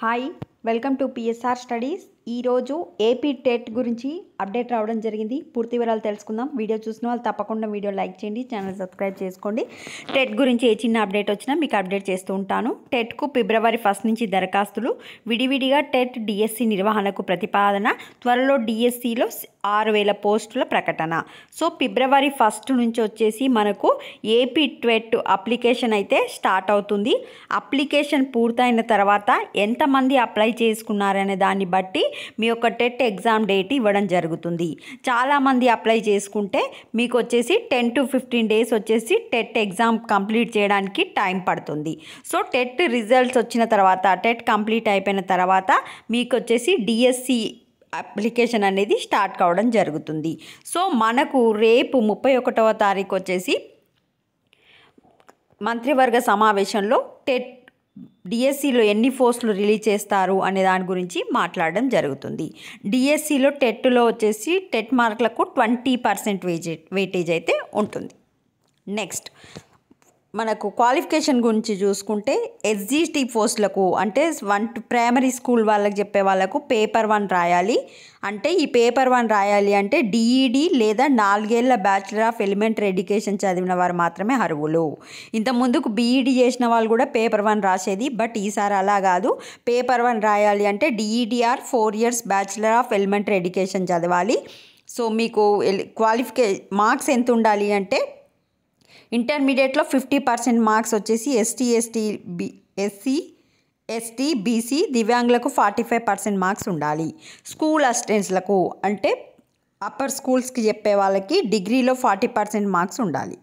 Hi, welcome to PSR Studies. ఈరోజు AP TET గురించి update రావడం జరిగింది పూర్తి వివరాలు తెలుసుకుందాం వీడియో చూసిన వాళ్ళు తప్పకుండా వీడియో లైక్ చేయండి ఛానల్ సబ్స్క్రైబ్ చేసుకోండి టెట్ గురించి ఏ చిన్న అప్డేట్ వచ్చినా మీకు అప్డేట్ చేస్తూ ఉంటాను టెట్కు ఫిబ్రవరి ఫస్ట్ నుంచి దరఖాస్తులు విడివిడిగా టెట్ డిఎస్సి నిర్వహణకు ప్రతిపాదన త్వరలో డిఎస్సిలో ఆరు వేల పోస్టుల ప్రకటన సో ఫిబ్రవరి ఫస్ట్ నుంచి వచ్చేసి మనకు ఏపీ ట్వెట్ అప్లికేషన్ అయితే స్టార్ట్ అవుతుంది అప్లికేషన్ పూర్తయిన తర్వాత ఎంతమంది అప్లై చేసుకున్నారనే దాన్ని బట్టి మీ యొక్క టెట్ ఎగ్జామ్ డేట్ ఇవ్వడం జరుగుతుంది చాలామంది అప్లై చేసుకుంటే మీకు వచ్చేసి టెన్ టు ఫిఫ్టీన్ డేస్ వచ్చేసి టెట్ ఎగ్జామ్ కంప్లీట్ చేయడానికి టైం పడుతుంది సో టెట్ రిజల్ట్స్ వచ్చిన తర్వాత టెట్ కంప్లీట్ అయిపోయిన తర్వాత మీకు వచ్చేసి డిఎస్సి అప్లికేషన్ అనేది స్టార్ట్ కావడం జరుగుతుంది సో మనకు రేపు ముప్పై ఒకటవ తారీఖు వచ్చేసి మంత్రివర్గ సమావేశంలో టెట్ డిఎస్సిలో ఎన్ని పోస్టులు రిలీజ్ చేస్తారు అనే దాని గురించి మాట్లాడడం జరుగుతుంది డిఎస్సిలో టెట్లో వచ్చేసి టెట్ మార్కులకు ట్వంటీ పర్సెంట్ వేజే వెయిటేజ్ అయితే ఉంటుంది నెక్స్ట్ మనకు క్వాలిఫికేషన్ గురించి చూసుకుంటే ఎస్జిటి పోస్టులకు అంటే వన్ ప్రైమరీ స్కూల్ వాళ్ళకి చెప్పే వాళ్ళకు పేపర్ వన్ రాయాలి అంటే ఈ పేపర్ వన్ రాయాలి అంటే డిఈడి లేదా నాలుగేళ్ల బ్యాచిలర్ ఆఫ్ ఎలిమెంటరీ ఎడ్యుకేషన్ చదివిన వారు మాత్రమే అర్హులు ఇంత ముందుకు బీఈడి చేసిన వాళ్ళు కూడా పేపర్ వన్ రాసేది బట్ ఈసారి అలా కాదు పేపర్ వన్ రాయాలి అంటే DEd or four years bachelor of elementary education చదవాలి సో మీకు క్వాలిఫికే మార్క్స్ ఎంత ఉండాలి అంటే ఇంటర్మీడియట్లో ఫిఫ్టీ పర్సెంట్ మార్క్స్ వచ్చేసి ST ST B SC ST BC దివ్యాంగులకు ఫార్టీ ఫైవ్ పర్సెంట్ మార్క్స్ ఉండాలి స్కూల్ అసిస్టెంట్స్లకు అంటే అప్పర్ స్కూల్స్కి చెప్పే వాళ్ళకి డిగ్రీలో ఫార్టీ పర్సెంట్ మార్క్స్ ఉండాలి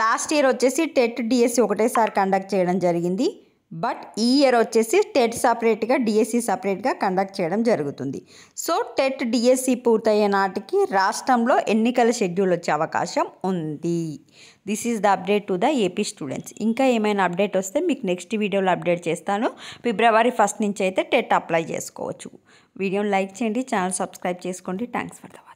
లాస్ట్ ఇయర్ వచ్చేసి టెట్ డిఎస్సి ఒకటేసారి కండక్ట్ చేయడం జరిగింది బట్ ఈ ఇయర్ వచ్చేసి టెట్ సపరేట్గా డిఎస్సి సపరేట్గా కండక్ట్ చేయడం జరుగుతుంది సో టెట్ డిఎస్సి పూర్తయ్యే నాటికి రాష్ట్రంలో ఎన్నికల షెడ్యూల్ వచ్చే అవకాశం ఉంది this is the update to the AP students ఇంకా ఏమైనా అప్డేట్ వస్తే మీకు నెక్స్ట్ వీడియోలో అప్డేట్ చేస్తాను ఫిబ్రవరి ఫస్ట్ నుంచి అయితే టెట్ అప్లై చేసుకోవచ్చు వీడియోని లైక్ చేయండి ఛానల్ సబ్స్క్రైబ్ చేసుకోండి థ్యాంక్స్ ఫర్ ద వాచ్